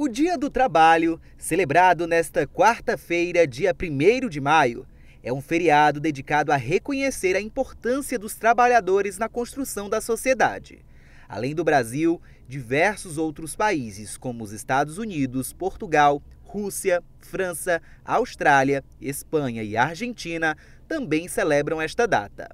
O Dia do Trabalho, celebrado nesta quarta-feira, dia 1 de maio, é um feriado dedicado a reconhecer a importância dos trabalhadores na construção da sociedade. Além do Brasil, diversos outros países, como os Estados Unidos, Portugal, Rússia, França, Austrália, Espanha e Argentina, também celebram esta data.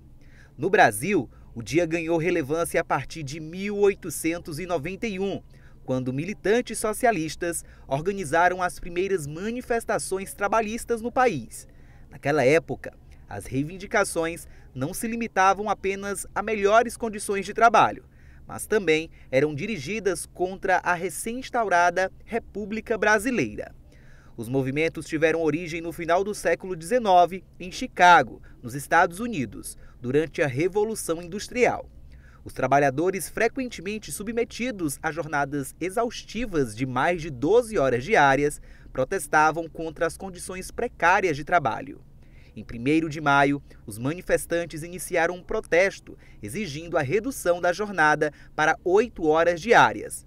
No Brasil, o dia ganhou relevância a partir de 1891 quando militantes socialistas organizaram as primeiras manifestações trabalhistas no país. Naquela época, as reivindicações não se limitavam apenas a melhores condições de trabalho, mas também eram dirigidas contra a recém-instaurada República Brasileira. Os movimentos tiveram origem no final do século XIX, em Chicago, nos Estados Unidos, durante a Revolução Industrial. Os trabalhadores frequentemente submetidos a jornadas exaustivas de mais de 12 horas diárias protestavam contra as condições precárias de trabalho. Em 1 de maio, os manifestantes iniciaram um protesto exigindo a redução da jornada para 8 horas diárias.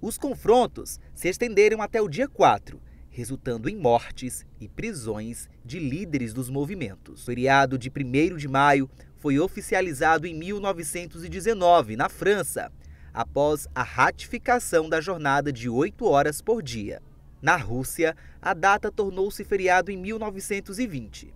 Os confrontos se estenderam até o dia 4, resultando em mortes e prisões de líderes dos movimentos. O feriado de 1 de maio foi oficializado em 1919, na França, após a ratificação da jornada de 8 horas por dia. Na Rússia, a data tornou-se feriado em 1920.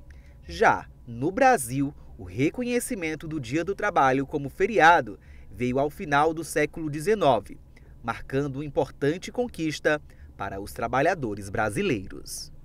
Já no Brasil, o reconhecimento do Dia do Trabalho como feriado veio ao final do século XIX, marcando uma importante conquista para os trabalhadores brasileiros.